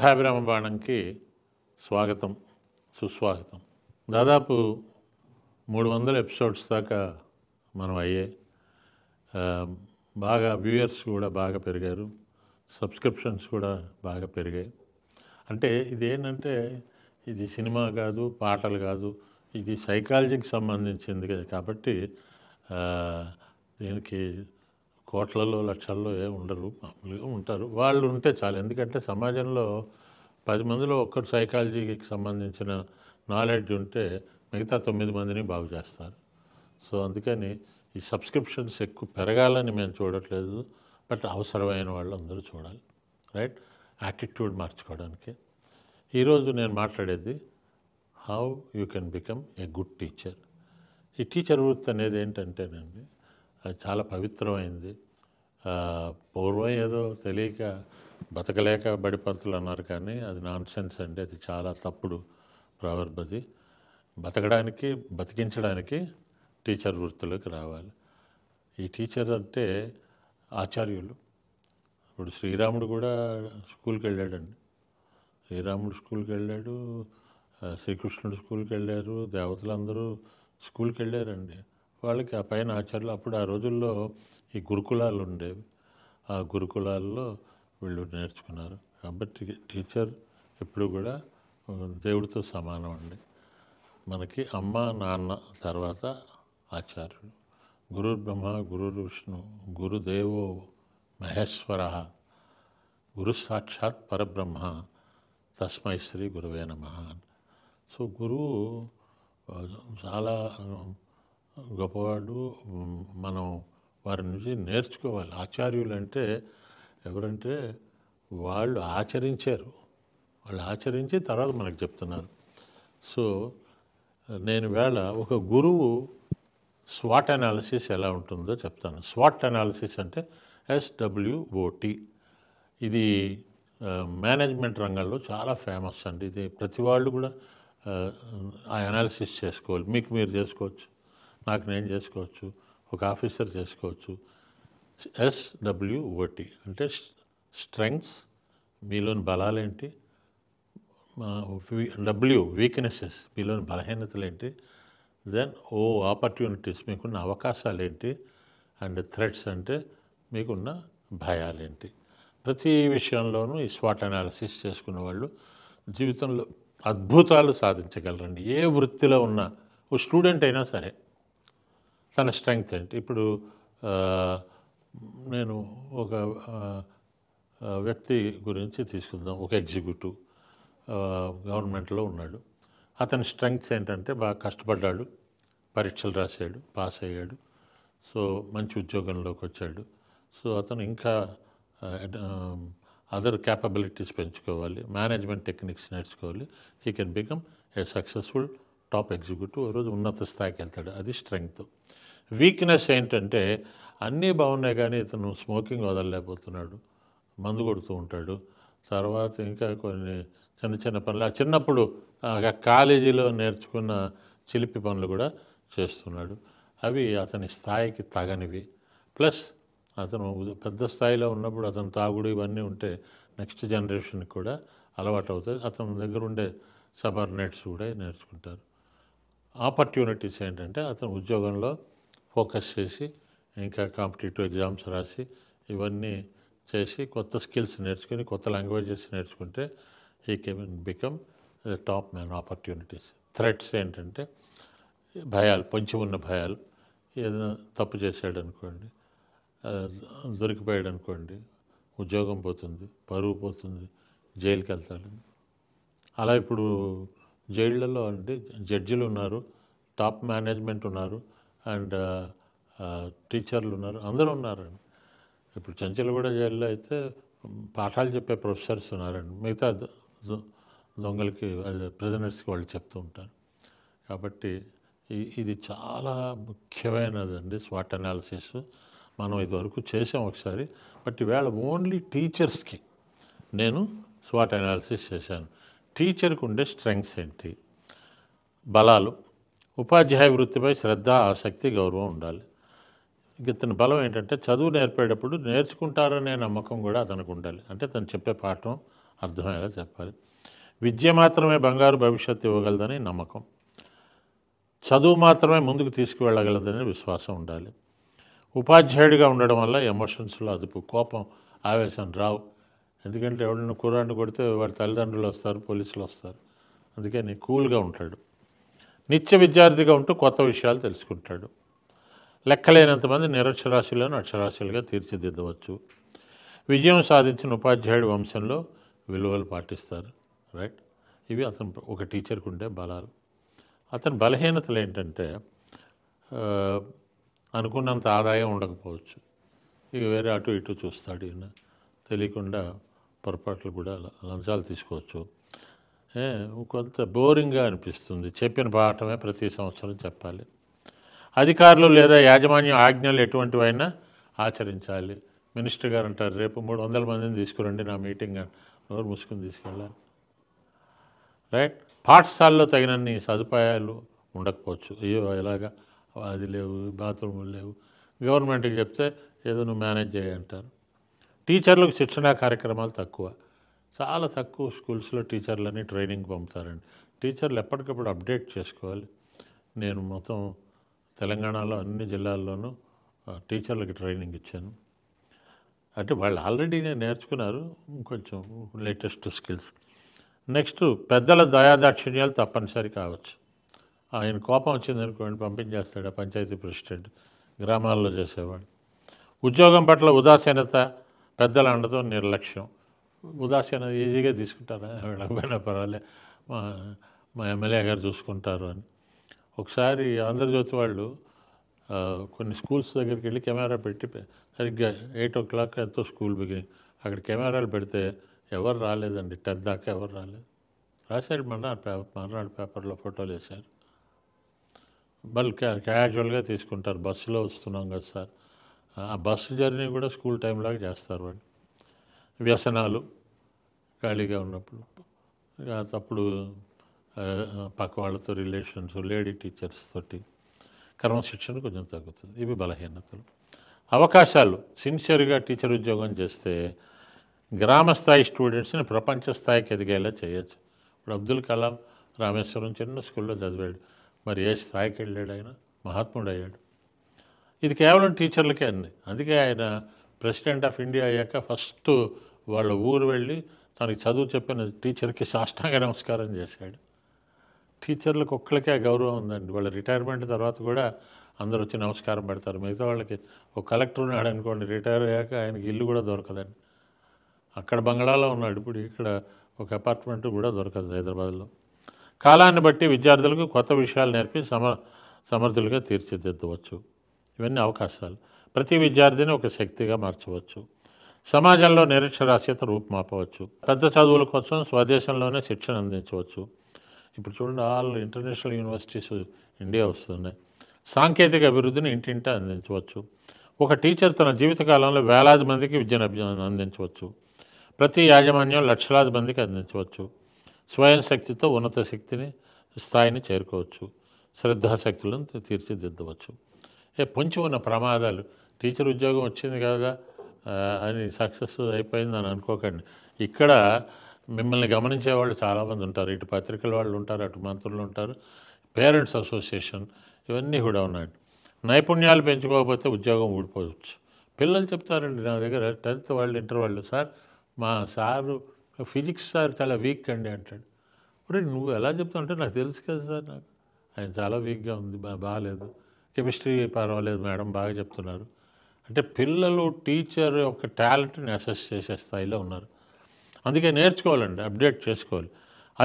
పట్టాభిరామ బాణంకి స్వాగతం సుస్వాగతం దాదాపు మూడు వందల ఎపిసోడ్స్ దాకా మనం అయ్యే బాగా వ్యూయర్స్ కూడా బాగా పెరిగారు సబ్స్క్రిప్షన్స్ కూడా బాగా పెరిగాయి అంటే ఇది ఏంటంటే ఇది సినిమా కాదు పాటలు కాదు ఇది సైకాలజీకి సంబంధించింది కాబట్టి దీనికి కోట్లలో లక్షల్లో ఏ ఉండరు మామూలుగా ఉంటారు వాళ్ళు ఉంటే చాలు ఎందుకంటే సమాజంలో పది మందిలో ఒక్కరు సైకాలజీకి సంబంధించిన నాలెడ్జ్ ఉంటే మిగతా తొమ్మిది మందిని బాగు చేస్తారు సో అందుకని ఈ సబ్స్క్రిప్షన్స్ ఎక్కువ పెరగాలని మేము చూడట్లేదు బట్ అవసరమైన వాళ్ళు అందరూ చూడాలి రైట్ యాటిట్యూడ్ మార్చుకోవడానికి ఈరోజు నేను మాట్లాడేది how you can become a good teacher ఈ టీచర్ వృత్తి అనేది ఏంటంటేనండి అది చాలా పవిత్రమైంది పూర్వం ఏదో తెలియక బతకలేక బడిపంతులు అన్నారు కానీ అది నాన్సెన్స్ అండి అది చాలా తప్పుడు ప్రవర్బది బతకడానికి బతికించడానికి టీచర్ వృత్తిలోకి రావాలి ఈ టీచర్ అంటే ఆచార్యులు ఇప్పుడు శ్రీరాముడు కూడా స్కూల్కి వెళ్ళాడండి శ్రీరాముడు స్కూల్కి వెళ్ళాడు శ్రీకృష్ణుడు స్కూల్కి వెళ్ళారు దేవతలు అందరూ స్కూల్కి వెళ్ళారండి వాళ్ళకి ఆ పైన ఆచార్యులు అప్పుడు ఆ రోజుల్లో ఈ గురుకులాలు ఉండేవి ఆ గురుకులాల్లో వీళ్ళు నేర్చుకున్నారు కాబట్టి టీచర్ ఎప్పుడు కూడా దేవుడితో సమానం అండి మనకి అమ్మ నాన్న తర్వాత ఆచార్యుడు గురు బ్రహ్మ గురు విష్ణు గురుదేవో మహేశ్వర గురు సాక్షాత్ పరబ్రహ్మ తస్మై శ్రీ గురువే నమ సో గురువు చాలా గొప్పవాళ్ళు మనం వారి నుంచి నేర్చుకోవాలి ఆచార్యులు అంటే ఎవరంటే వాళ్ళు ఆచరించారు వాళ్ళు ఆచరించి తర్వాత మనకు చెప్తున్నారు సో నేను వేళ ఒక గురువు స్వాట్ అనాలిసిస్ ఎలా ఉంటుందో చెప్తాను స్వాట్ అనాలిసిస్ అంటే ఎస్డబ్ల్యూఓటి ఇది మేనేజ్మెంట్ రంగంలో చాలా ఫేమస్ అండి ఇది ప్రతి వాళ్ళు కూడా ఆ అనాలిసిస్ చేసుకోవాలి మీకు మీరు చేసుకోవచ్చు నాకు నేను చేసుకోవచ్చు ఒక ఆఫీసర్ చేసుకోవచ్చు ఎస్డబ్ల్యూఓటి అంటే స్ట్రెంగ్స్ మీలోని బలాలేంటి డబ్ల్యూ వీక్నెసెస్ మీలోని బలహీనతలు ఏంటి దెన్ ఓ ఆపర్చునిటీస్ మీకున్న అవకాశాలు ఏంటి అండ్ థ్రెడ్స్ అంటే మీకున్న భయాలేంటి ప్రతి విషయంలోనూ ఈ స్వాట్ అనాలిసిస్ చేసుకున్న వాళ్ళు జీవితంలో అద్భుతాలు సాధించగలరండి ఏ వృత్తిలో ఉన్నా ఓ స్టూడెంట్ అయినా సరే తన స్ట్రెంగ్త్ ఏంటి ఇప్పుడు నేను ఒక వ్యక్తి గురించి తీసుకుందాం ఒక ఎగ్జిక్యూటివ్ గవర్నమెంట్లో ఉన్నాడు అతని స్ట్రెంగ్త్స్ ఏంటంటే బాగా కష్టపడ్డాడు పరీక్షలు రాశాడు పాస్ అయ్యాడు సో మంచి ఉద్యోగంలోకి వచ్చాడు సో అతను ఇంకా అదర్ క్యాపబిలిటీస్ పెంచుకోవాలి మేనేజ్మెంట్ టెక్నిక్స్ నేర్చుకోవాలి he can become a successful top executive రోజు ఉన్నత స్థాయికి వెళ్తాడు అది స్ట్రెంగ్త్ వీక్నెస్ ఏంటంటే అన్నీ బాగున్నాయి కానీ ఇతను స్మోకింగ్ వదలలేకపోతున్నాడు మందు కొడుతూ ఉంటాడు తర్వాత ఇంకా కొన్ని చిన్న చిన్న పనులు ఆ చిన్నప్పుడు కాలేజీలో నేర్చుకున్న చిలిపి పనులు కూడా చేస్తున్నాడు అవి అతని స్థాయికి తగనివి ప్లస్ అతను పెద్ద స్థాయిలో ఉన్నప్పుడు అతను తాగుడు ఇవన్నీ ఉంటే నెక్స్ట్ జనరేషన్కి కూడా అలవాటు అవుతుంది అతని దగ్గర ఉండే సబర్నేట్స్ కూడా నేర్చుకుంటారు ఆపర్చునిటీస్ ఏంటంటే అతను ఉద్యోగంలో ఫోకస్ చేసి ఇంకా కాంపిటేటివ్ ఎగ్జామ్స్ రాసి ఇవన్నీ చేసి కొత్త స్కిల్స్ నేర్చుకుని కొత్త లాంగ్వేజెస్ నేర్చుకుంటే he can become top man opportunities threats ఏంటంటే భయాలు పొంచి ఉన్న భయాలు ఏదైనా తప్పు చేశాడు అనుకోండి దొరికిపోయాడు అనుకోండి ఉద్యోగం పోతుంది పరువు పోతుంది జైలుకి వెళ్తాడు అలా ఇప్పుడు జైళ్ళలో అంటే జడ్జిలు ఉన్నారు టాప్ మేనేజ్మెంట్ ఉన్నారు అండ్ టీచర్లు ఉన్నారు అందరూ ఉన్నారండి ఇప్పుడు చంచలగూడ జైల్లో అయితే పాఠాలు చెప్పే ప్రొఫెసర్స్ ఉన్నారండి మిగతా దొంగలకి ప్రిజనర్స్కి వాళ్ళు చెప్తూ ఉంటారు కాబట్టి ఇది చాలా ముఖ్యమైనదండి స్వాట్ అనాలిసిస్ మనం ఇదివరకు చేసాం ఒకసారి బట్ ఇవాళ ఓన్లీ టీచర్స్కి నేను స్వాట్ అనాలిసిస్ చేశాను టీచర్కి ఉండే స్ట్రెంగ్స్ ఏంటి బలాలు ఉపాధ్యాయ వృత్తిపై శ్రద్ధ ఆసక్తి గౌరవం ఉండాలి ఇతని బలం ఏంటంటే చదువు నేర్పేటప్పుడు నేర్చుకుంటారనే నమ్మకం కూడా అతనికి ఉండాలి అంటే తను చెప్పే పాఠం అర్థమయ్యేలా చెప్పాలి విద్య మాత్రమే బంగారు భవిష్యత్తు ఇవ్వగలదని నమ్మకం చదువు మాత్రమే ముందుకు తీసుకువెళ్ళగలదని విశ్వాసం ఉండాలి ఉపాధ్యాయుడిగా ఉండడం వల్ల ఎమోషన్స్లో అదుపు కోపం ఆవేశం రావు ఎందుకంటే ఎవరిని కూరాన్ని కొడితే వారి తల్లిదండ్రులు వస్తారు పోలీసులు వస్తారు అందుకని కూల్గా ఉంటాడు నిత్య విద్యార్థిగా ఉంటూ కొత్త విషయాలు తెలుసుకుంటాడు లెక్కలేనంతమంది నిరక్షరాశులను అక్షరాశులుగా తీర్చిదిద్దవచ్చు విజయం సాధించిన ఉపాధ్యాయుడి వంశంలో విలువలు పాటిస్తారు రైట్ ఇవి అతను ఒక టీచర్కు ఉండే బలాలు అతని బలహీనతలు ఏంటంటే అనుకున్నంత ఆదాయం ఉండకపోవచ్చు ఇక వేరే అటు ఇటు చూస్తాడు ఈయన తెలియకుండా పొరపాట్లు కూడా లంచాలు తీసుకోవచ్చు కొంత బోరింగ్గా అనిపిస్తుంది చెప్పిన పాఠమే ప్రతి సంవత్సరం చెప్పాలి అధికారులు లేదా యాజమాన్యం ఆజ్ఞలు ఎటువంటివైనా ఆచరించాలి మినిస్టర్ గారు అంటారు రేపు మూడు వందల మందిని తీసుకురండి నా మీటింగ్ నోరు ముసుకుని తీసుకెళ్ళాలి రైట్ పాఠశాలలో తగినన్ని సదుపాయాలు ఉండకపోవచ్చు అయ్యో ఇలాగా అది లేవు బాత్రూములు లేవు గవర్నమెంట్కి చెప్తే ఏదో నువ్వు మేనేజ్ చేయంటారు టీచర్లకు శిక్షణా కార్యక్రమాలు తక్కువ చాలా తక్కువ స్కూల్స్లో టీచర్లని ట్రైనింగ్ పంపుతారండి టీచర్లు ఎప్పటికప్పుడు అప్డేట్ చేసుకోవాలి నేను మొత్తం తెలంగాణలో అన్ని జిల్లాల్లోనూ టీచర్లకి ట్రైనింగ్ ఇచ్చాను అంటే వాళ్ళు ఆల్రెడీ నేర్చుకున్నారు కొంచెం లేటెస్ట్ స్కిల్స్ నెక్స్ట్ పెద్దల దయాదాక్షిణ్యాలు తప్పనిసరి కావచ్చు ఆయన కోపం వచ్చిందనుకోండి పంపించేస్తాడు పంచాయతీ ప్రెసిడెంట్ గ్రామాల్లో చేసేవాడు ఉద్యోగం పట్ల ఉదాసీనత పెద్దల అండతో నిర్లక్ష్యం ఉదాసీనత ఈజీగా తీసుకుంటారా పర్వాలేదు పర్వాలే మా మా ఎమ్మెల్యే గారు చూసుకుంటారు అని ఒకసారి ఆంధ్రజ్యోతి వాళ్ళు కొన్ని స్కూల్స్ దగ్గరికి వెళ్ళి కెమెరా పెట్టి సరిగ్గా ఎయిట్ ఓ క్లాక్ ఎంతో స్కూల్ బిగి అక్కడ కెమెరాలు పెడితే ఎవరు రాలేదండి టెన్ దాకా ఎవరు రాలేదు రాశారు మర్నాడు పేపర్ మర్నాడు పేపర్లో ఫోటోలు వేశారు మళ్ళీ క్యాజువల్గా తీసుకుంటారు బస్సులో వస్తున్నాం కదా సార్ ఆ బస్సు జర్నీ కూడా స్కూల్ టైంలాగా చేస్తారు వాళ్ళు వ్యసనాలు ఖాళీగా ఉన్నప్పుడు అప్పుడు పక్క వాళ్ళతో రిలేషన్స్ లేడీ టీచర్స్ తోటి క్రమశిక్షణ కొంచెం తగ్గుతుంది ఇవి బలహీనతలు అవకాశాలు సిన్సియర్గా టీచర్ ఉద్యోగం చేస్తే గ్రామస్థాయి స్టూడెంట్స్ని ప్రపంచ స్థాయికి ఎదిగేలా చేయొచ్చు ఇప్పుడు అబ్దుల్ కలాం రామేశ్వరం చిన్న స్కూల్లో చదివాడు మరి ఏ స్థాయికి వెళ్ళాడు ఆయన మహాత్ముడు అయ్యాడు ఇది కేవలం టీచర్లకే అంది అందుకే ఆయన ప్రెసిడెంట్ ఆఫ్ ఇండియా అయ్యాక ఫస్ట్ వాళ్ళ ఊరు వెళ్ళి తనకి చదువు చెప్పిన టీచర్కి సాష్టాంగ నమస్కారం చేశాడు టీచర్లకు ఒక్కరికే గౌరవం ఉందండి వాళ్ళ రిటైర్మెంట్ తర్వాత కూడా అందరూ వచ్చి నమస్కారం పెడతారు మిగతా వాళ్ళకి ఒక కలెక్టర్ ఉన్నాడు అనుకోండి రిటైర్ అయ్యాక ఆయనకి ఇల్లు కూడా దొరకదండి అక్కడ బంగ్లాలో ఉన్నాడు ఇప్పుడు ఇక్కడ ఒక అపార్ట్మెంట్ కూడా దొరకదు హైదరాబాద్లో కాలాన్ని బట్టి విద్యార్థులకు కొత్త విషయాలు నేర్పి సమ సమర్థులుగా తీర్చిదిద్దవచ్చు ఇవన్నీ అవకాశాలు ప్రతి విద్యార్థిని ఒక శక్తిగా మార్చవచ్చు సమాజంలో నిరక్షరాస్యత రూపుమాపవచ్చు పెద్ద చదువుల కోసం స్వదేశంలోనే శిక్షణ అందించవచ్చు ఇప్పుడు చూడండి ఆల్ ఇంటర్నేషనల్ యూనివర్సిటీస్ ఇండియా వస్తున్నాయి సాంకేతిక అభివృద్ధిని ఇంటింటే అందించవచ్చు ఒక టీచర్ తన జీవితకాలంలో వేలాది మందికి విద్యను అందించవచ్చు ప్రతి యాజమాన్యం లక్షలాది మందికి అందించవచ్చు స్వయం శక్తితో ఉన్నత శక్తిని స్థాయిని చేరుకోవచ్చు శ్రద్ధాశక్తులను తీర్చిదిద్దవచ్చు ఏ పొంచి ఉన్న ప్రమాదాలు టీచర్ ఉద్యోగం వచ్చింది కదా అని సక్సెస్ అయిపోయింది అని అనుకోకండి ఇక్కడ మిమ్మల్ని గమనించే వాళ్ళు చాలామంది ఉంటారు ఇటు పత్రికల వాళ్ళు ఉంటారు అటు మంత్రులు ఉంటారు పేరెంట్స్ అసోసియేషన్ ఇవన్నీ కూడా ఉన్నాయి నైపుణ్యాలు పెంచుకోకపోతే ఉద్యోగం ఊడిపోవచ్చు పిల్లలు చెప్తారండి నా దగ్గర టెన్త్ వాళ్ళు ఇంటర్ వాళ్ళు సార్ మా సారు ఫిజిక్స్ సార్ చాలా వీక్ అండి అంటాడు ఇప్పుడు నువ్వు ఎలా చెప్తావు అంటే నాకు తెలుసు కదా సార్ నాకు ఆయన చాలా వీక్గా ఉంది బాగాలేదు కెమిస్ట్రీ పర్వాలేదు మేడం బాగా చెప్తున్నారు అంటే పిల్లలు టీచర్ యొక్క టాలెంట్ని అసెస్ చేసే స్థాయిలో ఉన్నారు అందుకే నేర్చుకోవాలండి అప్డేట్ చేసుకోవాలి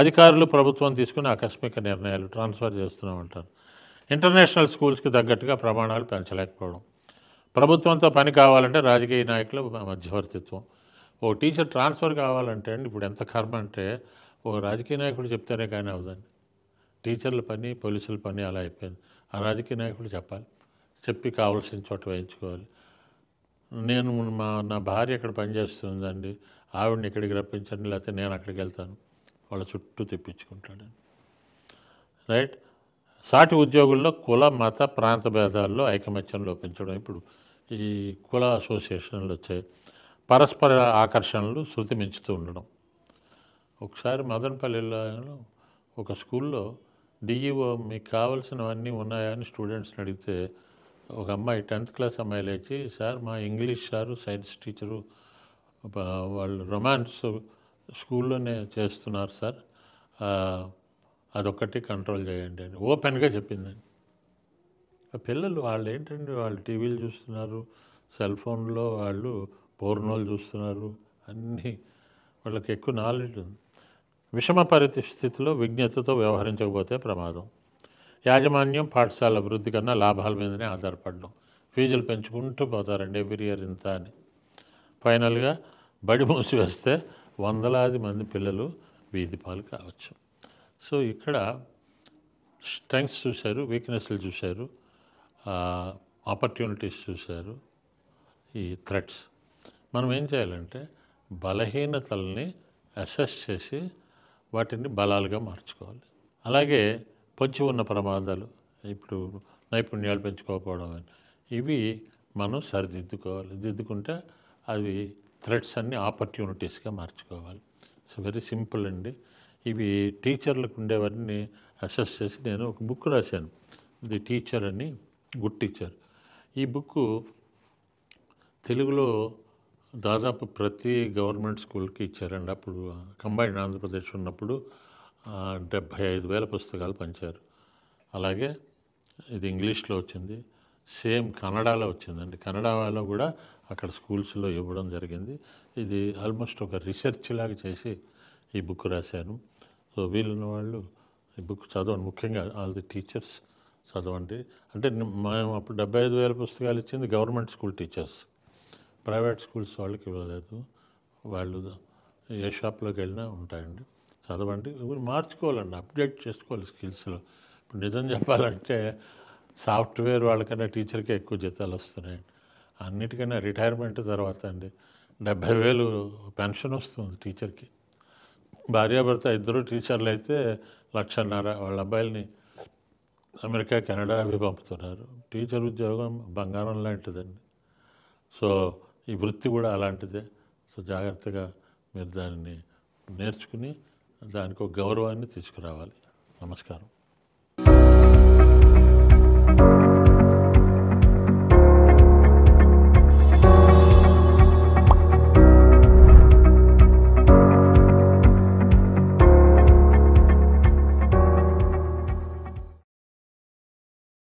అధికారులు ప్రభుత్వం తీసుకుని ఆకస్మిక నిర్ణయాలు ట్రాన్స్ఫర్ చేస్తున్నామంటారు ఇంటర్నేషనల్ స్కూల్స్కి తగ్గట్టుగా ప్రమాణాలు పెంచలేకపోవడం ప్రభుత్వంతో పని కావాలంటే రాజకీయ నాయకుల మధ్యవర్తిత్వం ఓ టీచర్ ట్రాన్స్ఫర్ కావాలంటే అండి ఇప్పుడు ఎంత కర్మ అంటే ఓ రాజకీయ నాయకుడు చెప్తేనే కానీ అవదండి టీచర్ల పని పోలీసుల పని అలా అయిపోయింది ఆ రాజకీయ నాయకుడు చెప్పాలి చెప్పి కావాల్సిన చోట వేయించుకోవాలి నేను మా నా భార్య ఇక్కడ పనిచేస్తుందండి ఆవిడని ఇక్కడికి రప్పించండి లేకపోతే నేను అక్కడికి వెళ్తాను వాళ్ళ చుట్టూ తెప్పించుకుంటాడని రైట్ సాటి ఉద్యోగుల్లో కుల మత ప్రాంత భేదాల్లో ఐకమత్యం లోపించడం ఇప్పుడు ఈ కుల అసోసియేషన్లు వచ్చాయి పరస్పర ఆకర్షణలు శృతి మించుతూ ఉండడం ఒకసారి మదనపల్లిలో ఒక స్కూల్లో డిఈఓ e మీకు కావాల్సినవన్నీ ఉన్నాయా అని స్టూడెంట్స్ని అడిగితే ఒక అమ్మాయి టెన్త్ క్లాస్ అమ్మాయి లేచి సార్ మా ఇంగ్లీష్ సారు సైన్స్ టీచరు వాళ్ళు రొమాన్స్ స్కూల్లోనే చేస్తున్నారు సార్ అదొక్కటి కంట్రోల్ చేయండి అని ఓపెన్గా చెప్పిందండి పిల్లలు వాళ్ళు ఏంటంటే వాళ్ళు టీవీలు చూస్తున్నారు సెల్ ఫోన్లో వాళ్ళు పోర్నోలు చూస్తున్నారు అన్నీ వాళ్ళకి ఎక్కువ నాలెడ్జ్ ఉంది విషమ పరిస్థితిలో విజ్ఞతతో వ్యవహరించకపోతే ప్రమాదం యాజమాన్యం పాఠశాల అభివృద్ధి కన్నా లాభాల మీదనే ఆధారపడడం ఫీజులు పెంచుకుంటూ పోతారండి ఎవ్రీ ఇయర్ ఇంత అని ఫైనల్గా బడి మూసి వస్తే వందలాది మంది పిల్లలు వీధి పాలు కావచ్చు సో ఇక్కడ స్ట్రెంగ్స్ చూశారు వీక్నెస్లు చూశారు ఆపర్చునిటీస్ చూశారు ఈ థ్రెట్స్ మనం ఏం చేయాలంటే బలహీనతల్ని అసెస్ చేసి వాటిని బలాలుగా మార్చుకోవాలి అలాగే పొంచి ఉన్న ప్రమాదాలు ఇప్పుడు నైపుణ్యాలు పెంచుకోకపోవడం ఇవి మనం సరిదిద్దుకోవాలి దిద్దుకుంటే అవి థ్రెడ్స్ అన్ని ఆపర్చునిటీస్గా మార్చుకోవాలి సో వెరీ సింపుల్ అండి ఇవి టీచర్లకు ఉండేవారిని అసెస్ చేసి నేను ఒక బుక్ రాశాను ది టీచర్ అని గుడ్ టీచర్ ఈ బుక్ తెలుగులో దాదాపు ప్రతి గవర్నమెంట్ స్కూల్కి ఇచ్చారండి అప్పుడు కంబైన్డ్ ఆంధ్రప్రదేశ్ ఉన్నప్పుడు డెబ్భై ఐదు వేల పుస్తకాలు పంచారు అలాగే ఇది ఇంగ్లీష్లో వచ్చింది సేమ్ కన్నడలో వచ్చిందండి కన్నడ వాళ్ళలో కూడా అక్కడ స్కూల్స్లో ఇవ్వడం జరిగింది ఇది ఆల్మోస్ట్ ఒక రీసెర్చ్ లాగా చేసి ఈ బుక్ రాశాను సో వీళ్ళని వాళ్ళు ఈ బుక్ చదవండి ముఖ్యంగా ఆల్ ది టీచర్స్ చదవండి అంటే మేము అప్పుడు డెబ్బై ఐదు వేల పుస్తకాలు ఇచ్చింది government school teachers private schools వాళ్ళకి ఇవ్వలేదు వాళ్ళు ఏ షాప్లోకి వెళ్ళినా ఉంటాయండి చదవండి మార్చుకోవాలండి అప్డేట్ చేసుకోవాలి స్కిల్స్లో ఇప్పుడు నిజం చెప్పాలంటే సాఫ్ట్వేర్ వాళ్ళకన్నా టీచర్కే ఎక్కువ జీతాలు వస్తున్నాయండి అన్నిటికన్నా రిటైర్మెంట్ తర్వాత అండి డెబ్భై వేలు పెన్షన్ వస్తుంది టీచర్కి భార్యాభర్త ఇద్దరు టీచర్లు అయితే లక్షన్నర వాళ్ళ అబ్బాయిల్ని అమెరికా కెనడా అవి పంపుతున్నారు టీచర్ ఉద్యోగం బంగారం లాంటిదండి సో ఈ వృత్తి కూడా అలాంటిదే సో జాగ్రత్తగా మీరు దానిని నేర్చుకుని దానికి ఒక గౌరవాన్ని తీసుకురావాలి నమస్కారం